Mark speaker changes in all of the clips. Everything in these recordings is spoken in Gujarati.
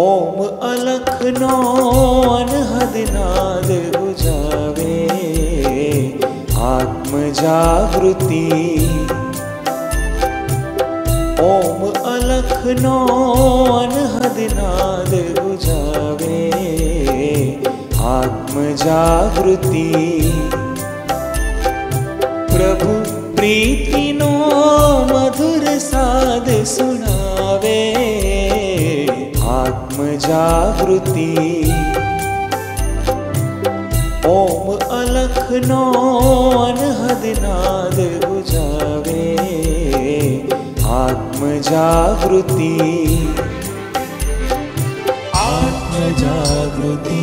Speaker 1: ઓમ અલખનો અનહદ નાદ ગુજાવે આત્મ જાગૃતિ ઓમ અલખનો અનહદ નાદ ગુજાવે આત્મ જાગૃતિ પ્રભુ પ્રીતિનો મધુર સાદ સુનાવે જાગૃતિ ઓમ અલખનો અનહદ નાદ ઉજાવે આત્મ જાગૃતિ આત્મ જાગૃતિ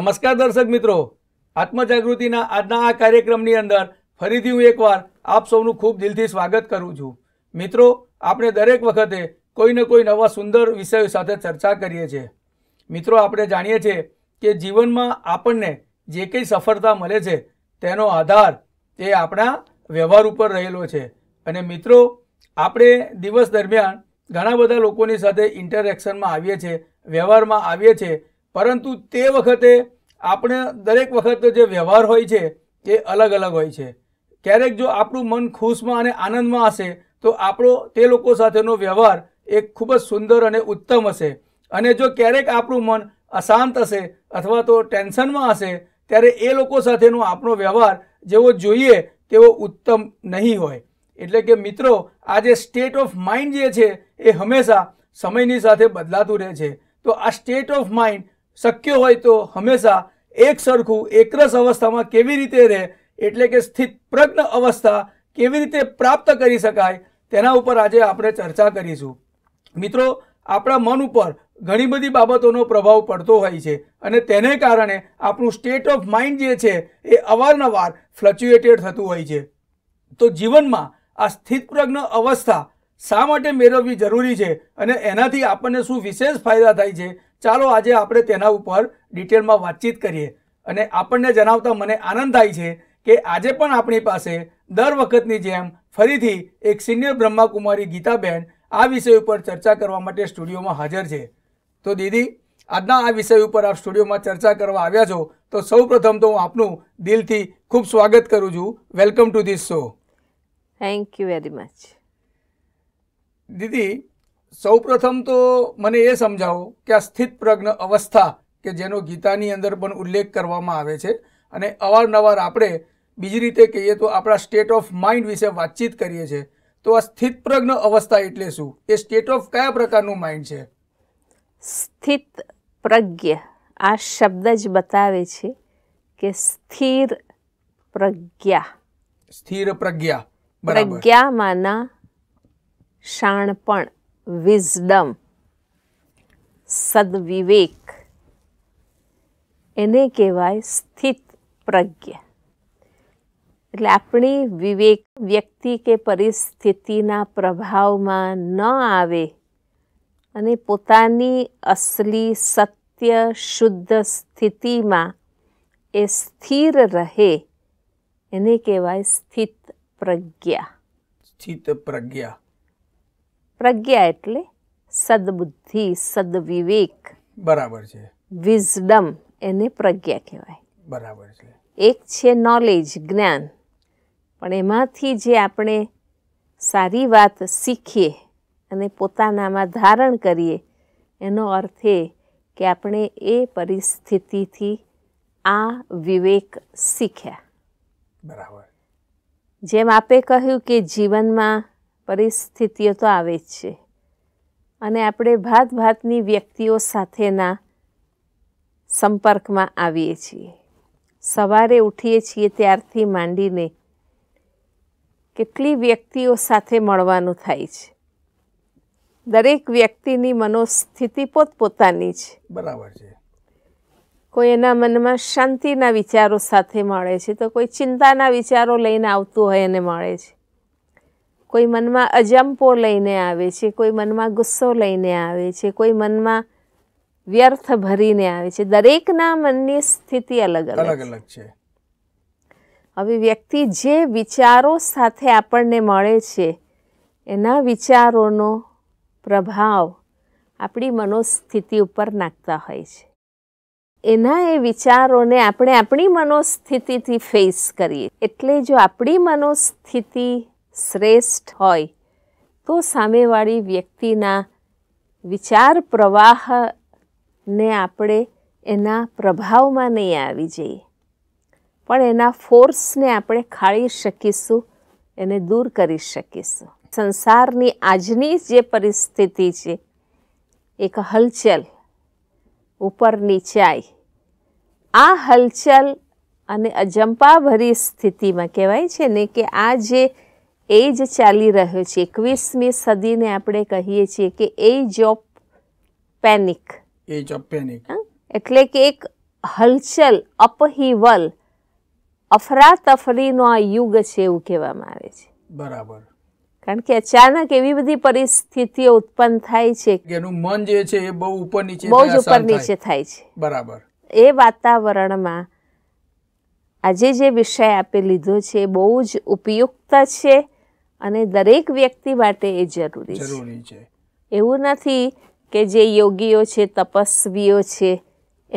Speaker 2: નમસ્કાર દર્શક મિત્રો આત્મજાગૃતિના આજના આ કાર્યક્રમની અંદર ફરીથી હું એકવાર આપ સૌનું ખૂબ દિલથી સ્વાગત કરું છું મિત્રો આપણે દરેક વખતે કોઈને કોઈ નવા સુંદર વિષયો સાથે ચર્ચા કરીએ છીએ મિત્રો આપણે જાણીએ છીએ કે જીવનમાં આપણને જે કંઈ સફળતા મળે છે તેનો આધાર એ આપણા વ્યવહાર ઉપર રહેલો છે અને મિત્રો આપણે દિવસ દરમિયાન ઘણા બધા લોકોની સાથે ઇન્ટરેક્શનમાં આવીએ છીએ વ્યવહારમાં આવીએ છીએ પરંતુ તે વખતે આપણે દરેક વખત જે વ્યવહાર હોય છે એ અલગ અલગ હોય છે ક્યારેક જો આપણું મન ખુશમાં અને આનંદમાં હશે તો આપણો તે લોકો સાથેનો વ્યવહાર એ ખૂબ જ સુંદર અને ઉત્તમ હશે અને જો ક્યારેક આપણું મન અશાંત હશે અથવા તો ટેન્શનમાં હશે ત્યારે એ લોકો સાથેનો આપણો વ્યવહાર જેવો જોઈએ તેવો ઉત્તમ નહીં હોય એટલે કે મિત્રો આ જે સ્ટેટ ઓફ માઇન્ડ જે છે એ હંમેશા સમયની સાથે બદલાતું રહે છે તો આ સ્ટેટ ઓફ માઇન્ડ શક્ય હોય તો હંમેશા એક સરખું એકરસ અવસ્થામાં કેવી રીતે રહે એટલે કે સ્થિત પ્રજ્ઞ અવસ્થા કેવી રીતે પ્રાપ્ત કરી શકાય તેના ઉપર આજે આપણે ચર્ચા કરીશું મિત્રો આપણા મન ઉપર ઘણી બધી બાબતોનો પ્રભાવ પડતો હોય છે અને તેને કારણે આપણું સ્ટેટ ઓફ માઇન્ડ જે છે એ અવારનવાર ફ્લક્ચ્યુએટેડ થતું હોય છે તો જીવનમાં આ સ્થિતપ્રજ્ઞ અવસ્થા શા માટે મેળવવી જરૂરી છે અને એનાથી આપણને શું વિશેષ ફાયદા થાય છે ચાલો આજે આપણે તેના ઉપર ડિટેલમાં વાતચીત કરીએ અને આપણને જણાવતા મને આનંદ થાય છે કે આજે પણ આપણી પાસે દર વખતની જેમ ફરીથી એક સિનિયર બ્રહ્માકુમારી ગીતાબેન આ વિષય ઉપર ચર્ચા કરવા માટે સ્ટુડિયોમાં હાજર છે તો દીદી આજના આ વિષય ઉપર આપ સ્ટુડિયોમાં ચર્ચા કરવા આવ્યા છો તો સૌ પ્રથમ તો હું આપનું દિલથી ખૂબ સ્વાગત કરું છું welcome to this show
Speaker 3: thank you very much
Speaker 2: દીદી સૌપ્રથમ તો મને એ સમજાવો કે આ સ્થિત પ્રજ્ઞ અવસ્થા કે જેનો ગીતાની અંદર પણ ઉલ્લેખ કરવામાં આવે છે અને અવારનવાર આપણે બીજી રીતે કહીએ તો આપણા સ્ટેટ ઓફ માઇન્ડ વિશે વાતચીત કરીએ છીએ તો આ સ્થિત પ્રજ્ઞ અવસ્થા એટલે શું એ સ્ટેટ ઓફ કયા પ્રકારનું માઇન્ડ છે
Speaker 3: સ્થિત પ્રજ્ઞ આ શબ્દ જ બતાવે છે કે સ્થિર પ્રજ્ઞા
Speaker 2: સ્થિર પ્રજ્ઞા
Speaker 3: પ્રજ્ઞામાંના શાણપણ વિઝડમ સદવિવેક એને કહેવાય સ્થિત પ્રજ્ઞ એટલે આપણી વિવેક વ્યક્તિ કે પરિસ્થિતિના પ્રભાવમાં ન આવે અને પોતાની અસલી સત્ય શુદ્ધ સ્થિતિમાં એ સ્થિર રહે એને કહેવાય સ્થિત પ્રજ્ઞા
Speaker 1: સ્થિત પ્રજ્ઞા
Speaker 3: પ્રજ્ઞા એટલે સદબુદ્ધિ સદવિવેક બરાબર છે વિઝડમ એને પ્રજ્ઞા કહેવાય બરાબર છે એક છે નોલેજ જ્ઞાન પણ એમાંથી જે આપણે સારી વાત શીખીએ અને પોતાનામાં ધારણ કરીએ એનો અર્થ એ કે આપણે એ પરિસ્થિતિથી આ વિવેક શીખ્યા બરાબર જેમ આપે કહ્યું કે જીવનમાં પરિસ્થિતિઓ તો આવે જ છે અને આપણે ભાત ભાતની વ્યક્તિઓ સાથેના સંપર્કમાં આવીએ છીએ સવારે ઉઠીએ છીએ ત્યારથી માંડીને કેટલી વ્યક્તિઓ સાથે મળવાનું થાય છે દરેક વ્યક્તિની મનોસ્થિતિ પોતપોતાની છે બરાબર છે કોઈ એના મનમાં શાંતિના વિચારો સાથે મળે છે તો કોઈ ચિંતાના વિચારો લઈને આવતું હોય અને મળે છે કોઈ મનમાં અજંપો લઈને આવે છે કોઈ મનમાં ગુસ્સો લઈને આવે છે કોઈ મનમાં વ્યર્થ ભરીને આવે છે દરેકના મનની સ્થિતિ અલગ અલગ અલગ છે હવે વ્યક્તિ જે વિચારો સાથે આપણને મળે છે એના વિચારોનો પ્રભાવ આપણી મનોસ્થિતિ ઉપર નાખતા હોય છે એના એ વિચારોને આપણે આપણી મનોસ્થિતિથી ફેસ કરીએ એટલે જો આપણી મનોસ્થિતિ શ્રેષ્ઠ હોય તો સામેવાળી વ્યક્તિના વિચાર પ્રવાહને આપણે એના પ્રભાવમાં નહીં આવી જઈએ પણ એના ફોર્સને આપણે ખાળી શકીશું એને દૂર કરી શકીશું સંસારની આજની જે પરિસ્થિતિ છે એક હલચલ ઉપર નીચાઈ આ હલચલ અને અજંપાભરી સ્થિતિમાં કહેવાય છે ને કે આ જે એ જ ચાલી રહ્યો છે એકવીસમી સદીને આપણે કહીએ છીએ કે age of panic
Speaker 1: age of panic
Speaker 3: એટલે કે એક હલચલ અપહિવલ અફરાતફરીનો આ યુગ છે એવું કહેવામાં આવે છે બરાબર કારણ કે અચાનક એવી બધી પરિસ્થિતિઓ ઉત્પન્ન થાય
Speaker 2: છે એનું મન જે છે એ બહુ ઉપર નીચે બહુ જ ઉપર નીચે થાય છે
Speaker 1: બરાબર
Speaker 3: એ વાતાવરણમાં આજે જે વિષય આપે લીધો છે બહુ જ ઉપયુક્ત છે અને દરેક વ્યક્તિ માટે એ જરૂરી છે એવું નથી કે જે યોગીઓ છે તપસ્વીઓ છે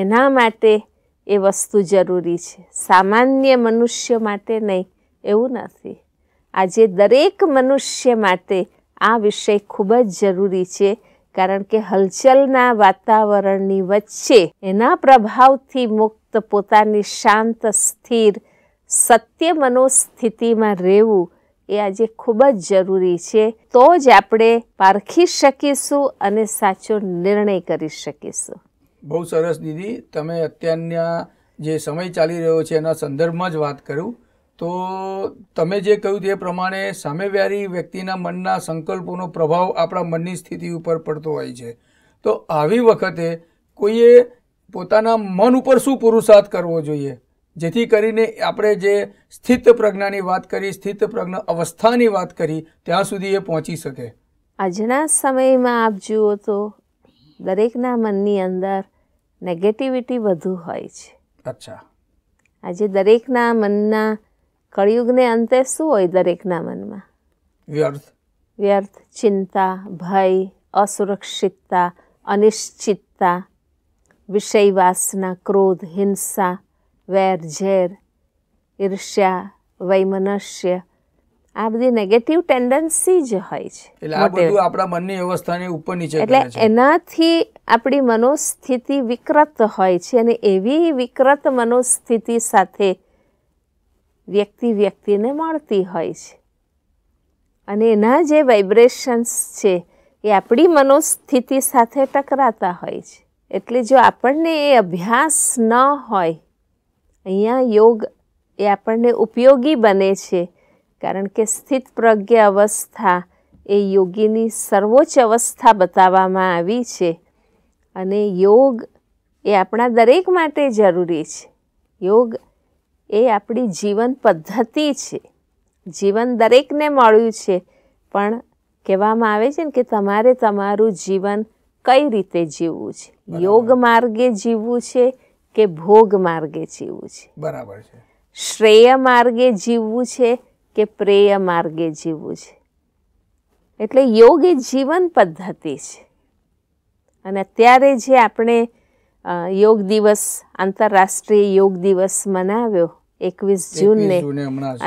Speaker 3: એના માટે એ વસ્તુ જરૂરી છે સામાન્ય મનુષ્ય માટે નહીં એવું નથી આજે દરેક મનુષ્ય માટે આ વિષય ખૂબ જ જરૂરી છે કારણ કે હલચલના વાતાવરણની વચ્ચે એના પ્રભાવથી મુક્ત પોતાની શાંત સ્થિર સત્ય મનોસ્થિતિમાં રહેવું એ આજે ખૂબ જ જરૂરી છે તો જ આપણે પારખી શકીશું અને સાચો નિર્ણય કરી શકીશું
Speaker 2: બહુ સરસ દીદી તમે અત્યારના જે સમય ચાલી રહ્યો છે એના સંદર્ભમાં જ વાત કરું તો તમે જે કહ્યું તે પ્રમાણે સામેવ્યારી વ્યક્તિના મનના સંકલ્પોનો પ્રભાવ આપણા મનની સ્થિતિ ઉપર પડતો હોય છે તો આવી વખતે કોઈએ પોતાના મન ઉપર શું પુરુષાર્થ કરવો જોઈએ જેથી કરીને આપણે જે સ્થિત પ્રજ્ઞાની વાત કરી સ્થિત પ્રજ્ઞ અવસ્થાની વાત કરી ત્યાં સુધી એ પહોંચી શકે
Speaker 3: આજના સમયમાં આપ જુઓ તો દરેકના મનની અંદર નેગેટિવિટી વધુ હોય છે અચ્છા આજે દરેકના મનના કળિયુગને અંતે શું હોય દરેકના મનમાં વ્યર્થ વ્યર્થ ચિંતા ભય અસુરક્ષિતતા અનિશ્ચિતતા વિષય વાસના ક્રોધ હિંસા વેર ઝેર ઈર્ષ્યા વૈમનસ્ય આ બધી નેગેટિવ ટેન્ડન્સી જ હોય છે એટલે આ બધું
Speaker 2: આપણા મનની અવસ્થાને ઉપર નીચે એટલે
Speaker 3: એનાથી આપણી મનોસ્થિતિ વિકૃત હોય છે અને એવી વિકૃત મનોસ્થિતિ સાથે વ્યક્તિ વ્યક્તિને મળતી હોય છે અને એના જે વાઇબ્રેશન્સ છે એ આપણી મનોસ્થિતિ સાથે ટકરાતા હોય છે એટલે જો આપણને એ અભ્યાસ ન હોય અહીંયા યોગ એ આપણને ઉપયોગી બને છે કારણ કે સ્થિત પ્રજ્ઞ અવસ્થા એ યોગીની સર્વોચ્ચ અવસ્થા બતાવવામાં આવી છે અને યોગ એ આપણા દરેક માટે જરૂરી છે યોગ એ આપણી જીવન પદ્ધતિ છે જીવન દરેકને મળ્યું છે પણ કહેવામાં આવે છે ને કે તમારે તમારું જીવન કઈ રીતે જીવવું છે યોગ માર્ગે જીવવું છે કે ભોગ માર્ગે જીવવું છે બરાબર છે શ્રેય માર્ગે જીવવું છે કે પ્રેય માર્ગે જીવવું છે એટલે યોગ એ જીવન પદ્ધતિ છે અને અત્યારે જે આપણે યોગ દિવસ આંતરરાષ્ટ્રીય યોગ દિવસ મનાવ્યો એકવીસ જૂનને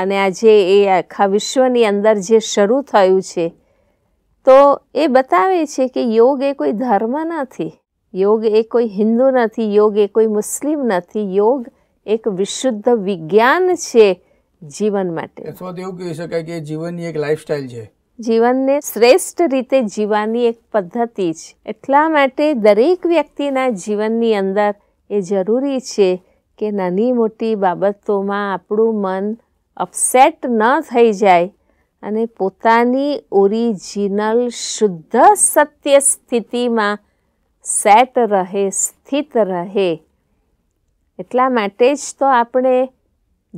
Speaker 3: અને આજે એ આખા વિશ્વની અંદર જે શરૂ થયું છે તો એ બતાવે છે કે યોગ એ કોઈ ધર્મ નથી યોગ એ કોઈ હિન્દુ નથી યોગ એ કોઈ મુસ્લિમ નથી યોગ એક વિશુદ્ધ વિજ્ઞાન છે જીવન માટે
Speaker 2: અથવા તો એવું કહી શકાય કે જીવનની એક લાઈફસ્ટાઈલ છે
Speaker 3: જીવનને શ્રેષ્ઠ રીતે જીવવાની એક પદ્ધતિ છે એટલા માટે દરેક વ્યક્તિના જીવનની અંદર એ જરૂરી છે કે નાની મોટી બાબતોમાં આપણું મન અપસેટ ન થઈ જાય અને પોતાની ઓરિજિનલ શુદ્ધ સત્ય સ્થિતિમાં સેટ રહે સ્થિત રહે એટલા માટે જ તો આપણે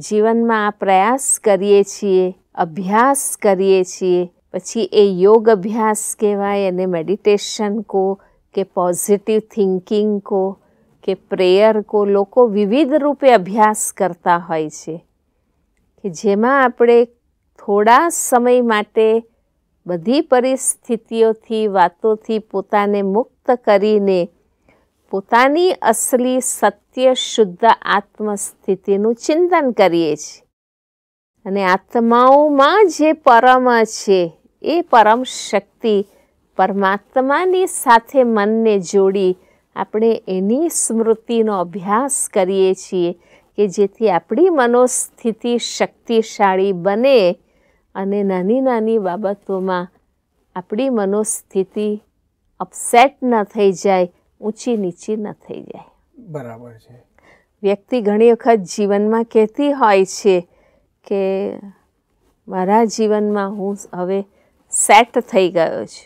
Speaker 3: જીવનમાં આ પ્રયાસ કરીએ છીએ અભ્યાસ કરીએ છીએ પછી એ યોગ અભ્યાસ કહેવાય અને મેડિટેશન કો કે પોઝિટિવ થિંકિંગ કો કે પ્રેયર કો લોકો વિવિધ રૂપે અભ્યાસ કરતા હોય છે કે જેમાં આપણે થોડા સમય માટે બધી પરિસ્થિતિઓથી વાતોથી પોતાને મુક્ત કરીને પોતાની અસલી સત્ય શુદ્ધ આત્મ સ્થિતિનું ચિંતન કરીએ છીએ અને આત્માઓમાં જે પરમ છે એ પરમ શક્તિ પરમાત્માની સાથે મનને જોડી આપણે એની સ્મૃતિનો અભ્યાસ કરીએ છીએ કે જેથી આપણી મનોસ્થિતિ શક્તિશાળી બને અને નાની નાની બાબતોમાં આપણી મનોસ્થિતિ અપસેટ ન થઈ જાય ઊંચી નીચી ન થઈ જાય
Speaker 1: બરાબર છે
Speaker 3: વ્યક્તિ ઘણી વખત જીવનમાં કહેતી હોય છે કે મારા જીવનમાં હું હવે સેટ થઈ ગયો છું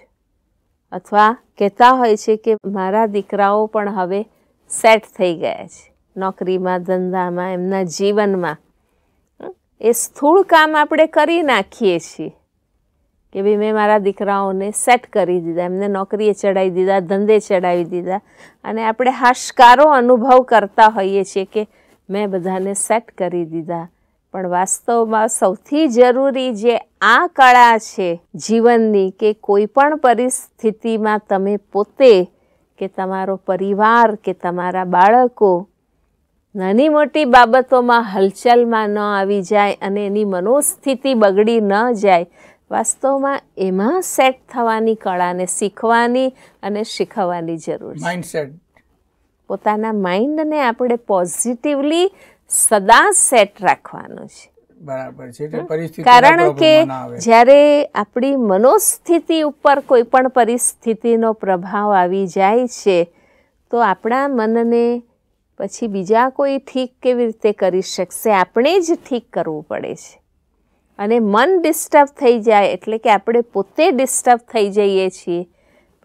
Speaker 3: અથવા કહેતા હોય છે કે મારા દીકરાઓ પણ હવે સેટ થઈ ગયા છે નોકરીમાં ધંધામાં એમના જીવનમાં એ સ્થૂળ કામ આપણે કરી નાખીએ છીએ કે ભાઈ મેં મારા દીકરાઓને સેટ કરી દીધા એમને નોકરીએ ચડાવી દીધા ધંધે ચડાવી દીધા અને આપણે હાશકારો અનુભવ કરતા હોઈએ છીએ કે મેં બધાને સેટ કરી દીધા પણ વાસ્તવમાં સૌથી જરૂરી જે આ કળા છે જીવનની કે કોઈ પણ પરિસ્થિતિમાં તમે પોતે કે તમારો પરિવાર કે તમારા બાળકો નાની મોટી બાબતોમાં હલચલમાં ન આવી જાય અને એની મનોસ્થિતિ બગડી ન જાય વાસ્તવમાં એમાં સેટ થવાની કળાને શીખવાની અને શીખવવાની જરૂર છે પોતાના માઇન્ડને આપણે પોઝિટિવલી સદા સેટ રાખવાનું છે
Speaker 1: બરાબર છે કારણ કે
Speaker 3: જ્યારે આપણી મનોસ્થિતિ ઉપર કોઈ પણ પરિસ્થિતિનો પ્રભાવ આવી જાય છે તો આપણા મનને પછી બીજા કોઈ ઠીક કેવી રીતે કરી શકશે આપણે જ ઠીક કરવું પડે છે અને મન ડિસ્ટર્બ થઈ જાય એટલે કે આપણે પોતે ડિસ્ટર્બ થઈ જઈએ છીએ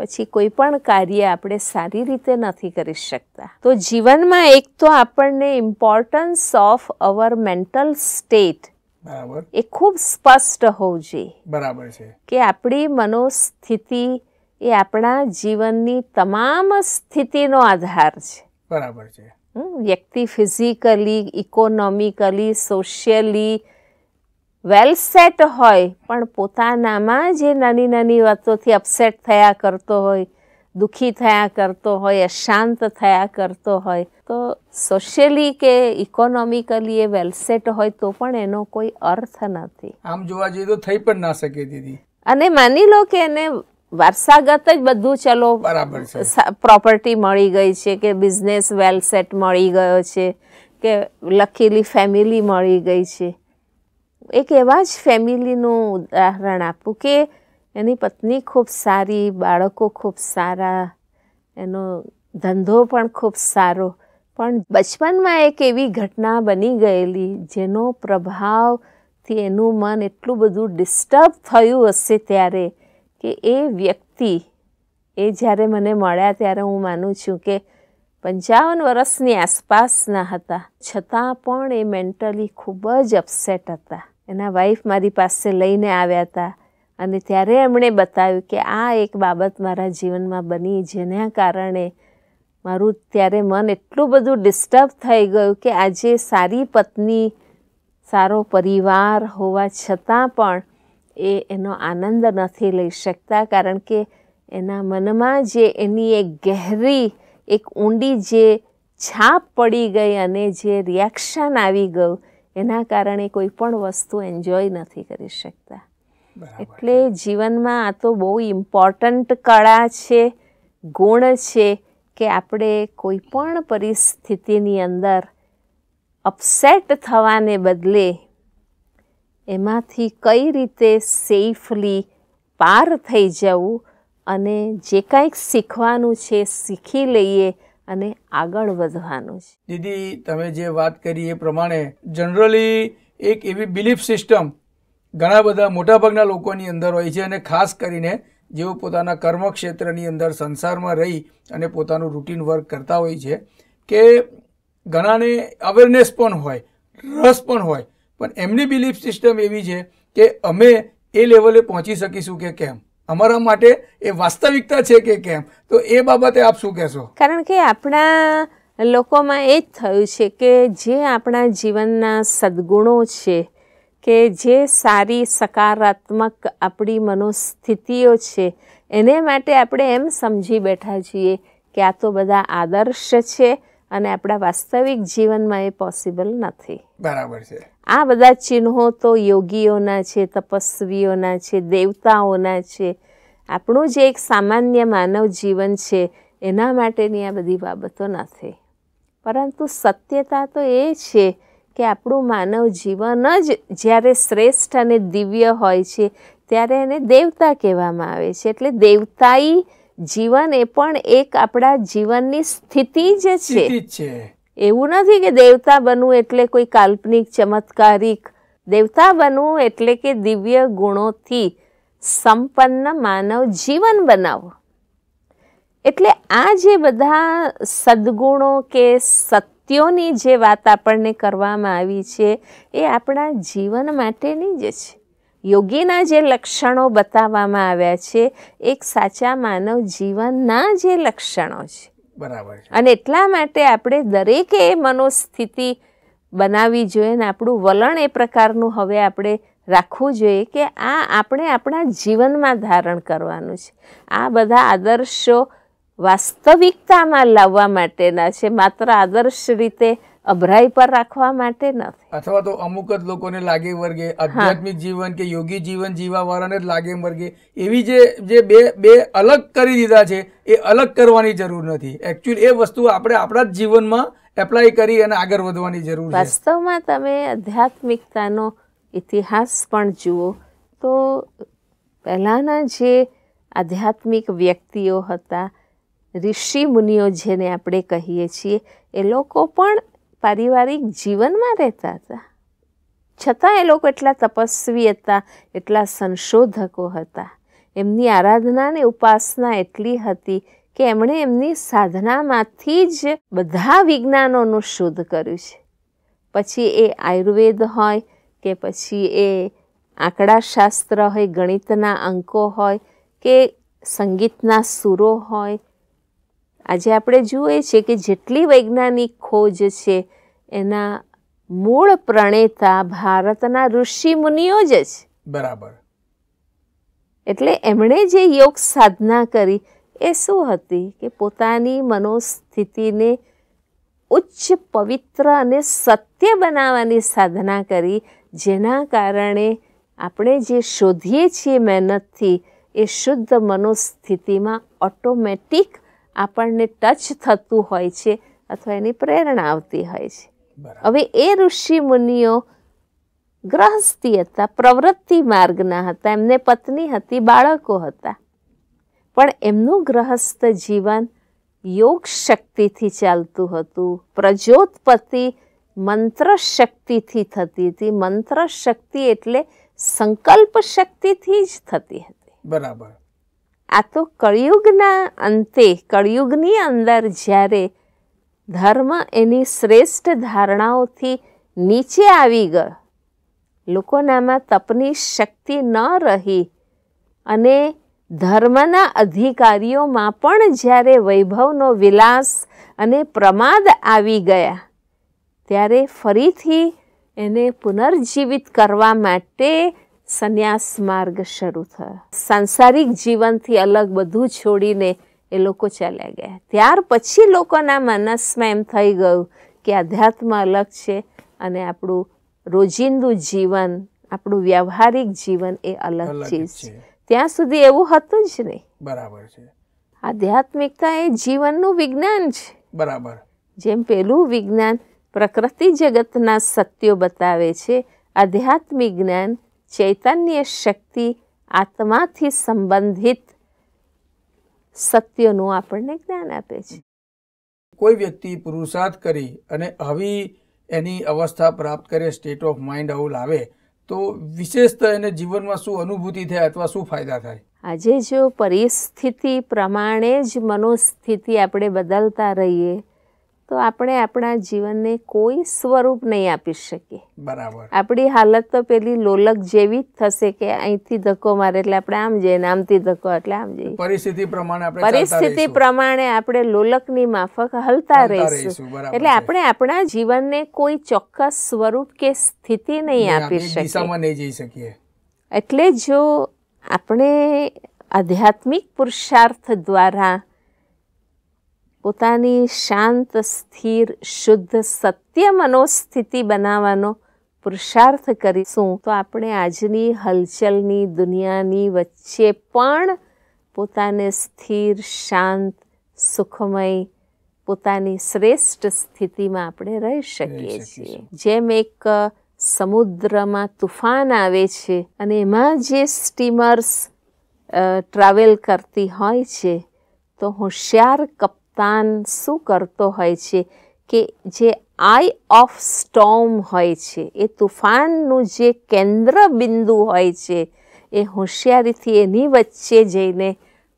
Speaker 3: પછી કોઈ પણ કાર્ય આપણે સારી રીતે નથી કરી શકતા તો જીવનમાં એક તો આપણને importance of our mental state બરાબર એ ખૂબ સ્પષ્ટ હોવું જોઈએ બરાબર છે કે આપણી મનોસ્થિતિ એ આપણા જીવનની તમામ સ્થિતિનો આધાર છે બરાબર છે વ્યક્તિ physically economically socially well set હોય પણ પોતાનામાં જે નાની નાની વાતોથી અપસેટ થયા કરતો હોય દુઃખી થયા કરતો હોય અશાંત થયા કરતો હોય તો સોશિયલી કે ઇકોનોમિકલી એ વેલસેટ હોય તો પણ એનો કોઈ અર્થ નથી
Speaker 2: આમ જોવા જઈએ તો થઈ પણ ના શકે દીદી
Speaker 3: અને માની લો કે એને વારસાગત જ બધું ચલો બરાબર છે પ્રોપર્ટી મળી ગઈ છે કે બિઝનેસ વેલ સેટ મળી ગયો છે કે લખેલી ફેમિલી મળી ગઈ છે એક એવા જ ફેમિલીનું ઉદાહરણ આપું કે એની પત્ની ખૂબ સારી બાળકો ખૂબ સારા એનો ધંધો પણ ખૂબ સારો પણ બચપનમાં એક એવી ઘટના બની ગયેલી જેનો પ્રભાવથી એનું મન એટલું બધું ડિસ્ટર્બ થયું હશે ત્યારે કે એ વ્યક્તિ એ જ્યારે મને મળ્યા ત્યારે હું માનું છું કે પંચાવન વર્ષની આસપાસના હતા છતાં પણ એ મેન્ટલી ખૂબ જ અપસેટ હતા એના વાઈફ મારી પાસે લઈને આવ્યા હતા અને ત્યારે એમણે બતાવ્યું કે આ એક બાબત મારા જીવનમાં બની જેના કારણે મારું ત્યારે મન એટલું બધું ડિસ્ટર્બ થઈ ગયું કે આજે સારી પત્ની સારો પરિવાર હોવા છતાં પણ એ એનો આનંદ નથી લઈ શકતા કારણ કે એના મનમાં જે એની એક ગહેરી એક ઊંડી જે છાપ પડી ગઈ અને જે રિએક્શન આવી ગયું એના કારણે કોઈ પણ વસ્તુ એન્જોય નથી કરી શકતા એટલે જીવનમાં આ તો બહુ ઇમ્પોર્ટન્ટ કળા છે ગુણ છે કે આપણે કોઈ પણ પરિસ્થિતિની અંદર અપસેટ થવાને બદલે એમાંથી કઈ રીતે સેફલી પાર થઈ જવું અને જે કાંઈક શીખવાનું છે શીખી લઈએ અને આગળ વધવાનું છે
Speaker 2: દીદી તમે જે વાત કરી એ પ્રમાણે જનરલી એક એવી બિલીફ સિસ્ટમ ઘણા બધા મોટાભાગના લોકોની અંદર હોય છે અને ખાસ કરીને જેઓ પોતાના કર્મક્ષેત્રની અંદર સંસારમાં રહી અને પોતાનું રૂટીન વર્ક કરતા હોય છે કે ઘણાને અવેરનેસ પણ હોય રસ પણ હોય પણ એમની બિલીફ સિસ્ટમ એવી છે કે અમે એ લેવલે પહોંચી શકીશું કે કેમ અમારા માટે એ વાસ્તવિકતા છે કે કેમ તો એ બાબતે આપ શું કહેશો
Speaker 3: કારણ કે આપણા લોકોમાં એ જ થયું છે કે જે આપણા જીવનના સદગુણો છે કે જે સારી સકારાત્મક આપણી મનોસ્થિતિઓ છે એને માટે આપણે એમ સમજી બેઠા છીએ કે આ તો બધા આદર્શ છે અને આપણા વાસ્તવિક જીવનમાં એ પોસિબલ નથી બરાબર છે આ બધા ચિહ્નો તો યોગીઓના છે તપસ્વીઓના છે દેવતાઓના છે આપણું જે એક સામાન્ય માનવ જીવન છે એના માટેની આ બધી બાબતો નથી પરંતુ સત્યતા તો એ છે કે આપણું માનવ જીવન જ જ્યારે શ્રેષ્ઠ અને દિવ્ય હોય છે ત્યારે એને દેવતા કહેવામાં આવે છે એટલે દેવતાઈ જીવન એ પણ એક આપણા જીવનની સ્થિતિ જ છે એવું નથી કે દેવતા બનવું એટલે કોઈ કાલ્પનિક ચમત્કારિક દેવતા બનવું એટલે કે દિવ્ય ગુણોથી સંપન્ન માનવ જીવન બનાવો એટલે આ જે બધા સદગુણો કે સત્યોની જે વાત આપણને કરવામાં આવી છે એ આપણા જીવન માટેની જ છે યોગીના જે લક્ષણો બતાવવામાં આવ્યા છે એક સાચા માનવ જીવનના જે લક્ષણો છે બરાબર અને એટલા માટે આપણે દરેકે મનોસ્થિતિ બનાવવી જોઈએ ને આપણું વલણ એ પ્રકારનું હવે આપણે રાખવું જોઈએ કે આ આપણે આપણા જીવનમાં ધારણ કરવાનું છે આ બધા આદર્શો વાસ્તવિકતામાં લાવવા માટેના છે માત્ર આદર્શ રીતે અભરાઈ પર રાખવા માટે નથી
Speaker 2: અથવા તો અમુક જ લોકોને લાગે વર્ગે આધ્યાત્મિક જીવન કે યોગી જીવન જીવા વાળાને જ લાગે વર્ગે એવી જે જે બે બે અલગ કરી દીધા છે એ અલગ કરવાની જરૂર નથી એકચ્યુઅલ એ વસ્તુ આપણે આપણા જ જીવનમાં એપ્લાય કરી અને આગળ વધવાની જરૂર છે
Speaker 3: વાસ્તવમાં તમે આધ્યાત્મિકતાનો ઇતિહાસ પણ જુઓ તો પહેલાંના જે આધ્યાત્મિક વ્યક્તિઓ હતા ઋષિ મુનિઓ જેને આપણે કહીએ છીએ એ લોકો પણ પારિવારિક જીવનમાં રહેતા હતા છતાં એ લોકો એટલા તપસ્વી હતા એટલા સંશોધકો હતા એમની આરાધનાને ઉપાસના એટલી હતી કે એમણે એમની સાધનામાંથી જ બધા વિજ્ઞાનોનું શોધ કર્યું છે પછી એ આયુર્વેદ હોય કે પછી એ આંકડાશાસ્ત્ર હોય ગણિતના અંકો હોય કે સંગીતના સૂરો હોય આજે આપણે જોઈએ છીએ કે જેટલી વૈજ્ઞાનિક ખોજ છે એના મૂળ પ્રણેતા ભારતના ઋષિ મુનિઓ જ છે બરાબર એટલે એમણે જે યોગ સાધના કરી એ શું હતી કે પોતાની મનોસ્થિતિને ઉચ્ચ પવિત્ર અને સત્ય બનાવવાની સાધના કરી જેના કારણે આપણે જે શોધીએ છીએ મહેનતથી એ શુદ્ધ મનોસ્થિતિમાં ઓટોમેટિક આપણને ટચ થતું હોય છે અથવા એની પ્રેરણા આવતી હોય છે હવે એ ઋષિ મુનિઓ ગ્રહસ્થી હતા પ્રવૃત્તિ માર્ગના હતા એમને પત્ની હતી બાળકો હતા પણ એમનું ગ્રહસ્થ જીવન યોગ શક્તિથી ચાલતું હતું પ્રજોતપતિ મંત્ર શક્તિથી થતી હતી મંત્ર શક્તિ એટલે સંકલ્પ શક્તિથી જ થતી હતી બરાબર આ તો કળિયુગના અંતે કળિયુગની અંદર જ્યારે ધર્મ એની શ્રેષ્ઠ ધારણાઓથી નીચે આવી ગયો લોકોનામાં તપની શક્તિ ન રહી અને ધર્મના અધિકારીઓમાં પણ જ્યારે વૈભવનો વિલાસ અને પ્રમાદ આવી ગયા ત્યારે ફરીથી એને પુનર્જીવિત કરવા માટે સંન્યાસ માર્ગ શરૂ થયો સાંસારિક જીવનથી અલગ બધું છોડીને એ લોકો ચાલ્યા ગયા ત્યાર પછી લોકોના મનસમાં એમ થઈ ગયું કે આધ્યાત્મ અલગ છે અને આપણું રોજિંદુ જીવન આપણું વ્યવહારિક જીવન એ અલગ ચીજ છે ત્યાં સુધી એવું હતું જ નહીં બરાબર છે આધ્યાત્મિકતા એ જીવનનું વિજ્ઞાન છે બરાબર જેમ પેલું વિજ્ઞાન પ્રકૃતિ જગતના સત્યો બતાવે છે આધ્યાત્મિક જ્ઞાન ચૈતન્ય શક્તિ આત્માથી સંબંધિત સત્યનું આપણને જ્ઞાન આપે છે
Speaker 2: કોઈ વ્યક્તિ પુરુષાર્થ કરી અને આવી એની અવસ્થા પ્રાપ્ત કરે સ્ટેટ ઓફ માઇન્ડ આવું લાવે તો વિશેષતા એને જીવનમાં શું અનુભૂતિ થાય અથવા શું ફાયદા થાય
Speaker 3: આજે જો પરિસ્થિતિ પ્રમાણે જ મનોસ્થિતિ આપણે બદલતા રહીએ તો આપણે આપણા જીવનને કોઈ સ્વરૂપ નહીં આપી શકીએ બરાબર આપણી હાલત તો પેલી લોલક જેવી જ થશે કે અહીંથી ધક્કો મારે એટલે આપણે આમ જઈએ ને આમથી ધક્કો એટલે આમ જઈએ
Speaker 2: પરિસ્થિતિ પ્રમાણે આપણે પરિસ્થિતિ
Speaker 3: પ્રમાણે આપણે લોલકની માફક હલતા રહીશું એટલે આપણે આપણા જીવનને કોઈ ચોક્કસ સ્વરૂપ કે સ્થિતિ નહીં આપી
Speaker 2: શકીએ
Speaker 3: એટલે જો આપણે આધ્યાત્મિક પુરુષાર્થ દ્વારા પોતાની શાંત સ્થિર શુદ્ધ સત્ય મનોસ્થિતિ બનાવવાનો પુરુષાર્થ કરીશું તો આપણે આજની હલચલની દુનિયાની વચ્ચે પણ પોતાને સ્થિર શાંત સુખમય પોતાની શ્રેષ્ઠ સ્થિતિમાં આપણે રહી શકીએ છીએ જેમ એક સમુદ્રમાં તુફાન આવે છે અને એમાં જે સ્ટીમર્સ ટ્રાવેલ કરતી હોય છે તો હોશિયાર કપ શૈતાન શું કરતો હોય છે કે જે આઈ ઓફ સ્ટોમ હોય છે એ તુફાનનું જે કેન્દ્ર બિંદુ હોય છે એ હોશિયારીથી એની વચ્ચે જઈને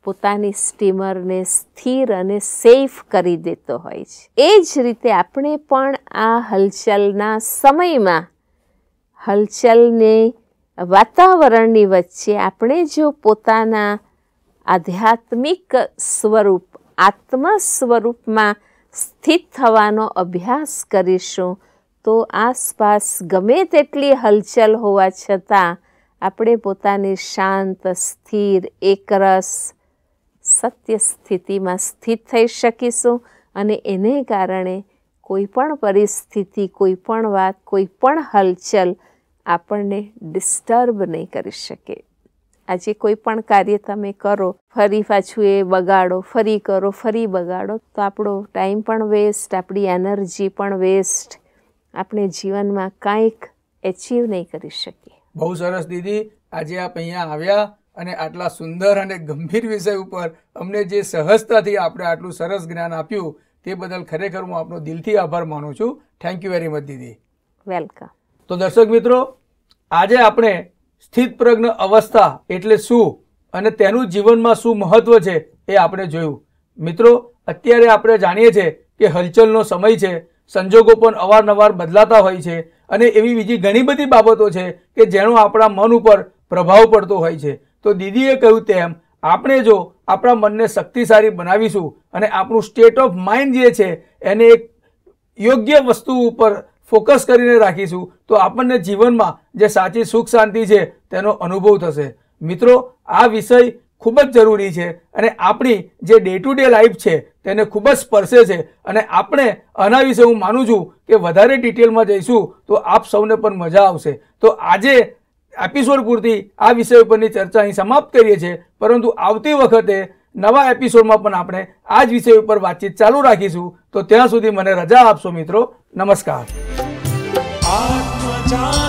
Speaker 3: પોતાની સ્ટીમરને સ્થિર અને સેફ કરી દેતો હોય છે એ જ રીતે આપણે પણ આ હલચલના સમયમાં હલચલને વાતાવરણની વચ્ચે આપણે જો પોતાના આધ્યાત્મિક સ્વરૂપ આત્મા સ્વરૂપમાં સ્થિત થવાનો અભ્યાસ કરીશું તો આસપાસ ગમે તેટલી હલચલ હોવા છતાં આપણે પોતાની શાંત સ્થિર એકરસ સત્ય સ્થિતિમાં સ્થિત થઈ શકીશું અને એને કારણે કોઈપણ પરિસ્થિતિ કોઈ પણ વાત કોઈ પણ હલચલ આપણને ડિસ્ટર્બ નહીં કરી શકે આજે કોઈ પણ કાર્ય તમે કરો ફરી પાછું એ બગાડો ફરી કરો ફરી બગાડો તો આપણો ટાઈમ પણ વેસ્ટ આપણી એનર્જી પણ વેસ્ટ આપણે જીવનમાં કાંઈક એચીવ નહીં કરી શકીએ
Speaker 2: બહુ સરસ દીદી આજે આપ અહીંયા આવ્યા અને આટલા સુંદર અને ગંભીર વિષય ઉપર અમને જે સહજતાથી આપણે આટલું સરસ જ્ઞાન આપ્યું તે બદલ ખરેખર હું આપનો દિલથી આભાર માનું છું થેન્ક યુ વેરી મચ દીદી વેલકમ તો દર્શક મિત્રો આજે આપણે સ્થિતપ્રજ્ઞ અવસ્થા એટલે શું અને તેનું જીવનમાં શું મહત્ત્વ છે એ આપણે જોયું મિત્રો અત્યારે આપણે જાણીએ છીએ કે હલચલનો સમય છે સંજોગો પણ અવારનવાર બદલાતા હોય છે અને એવી બીજી ઘણી બધી બાબતો છે કે જેનો આપણા મન ઉપર પ્રભાવ પડતો હોય છે તો દીદીએ કહ્યું તેમ આપણે જો આપણા મનને શક્તિશાળી બનાવીશું અને આપણું સ્ટેટ ઓફ માઇન્ડ જે છે એને એક યોગ્ય વસ્તુ ઉપર ફોકસ કરીને રાખીશું તો આપણને જીવનમાં જે સાચી સુખ શાંતિ છે તેનો અનુભવ થશે મિત્રો આ વિષય ખૂબ જ જરૂરી છે અને આપણી જે ડે ટુ ડે લાઈફ છે તેને ખૂબ જ સ્પર્શે છે અને આપણે આના વિશે હું માનું છું કે વધારે ડિટેલમાં જઈશું તો આપ સૌને પણ મજા આવશે તો આજે એપિસોડ પૂરતી આ વિષય ઉપરની ચર્ચા અહીં સમાપ્ત કરીએ છીએ પરંતુ આવતી વખતે નવા એપિસોડમાં પણ આપણે આ જ વિષય ઉપર વાતચીત ચાલુ રાખીશું તો ત્યાં સુધી મને રજા આપશો મિત્રો નમસ્કાર
Speaker 1: time.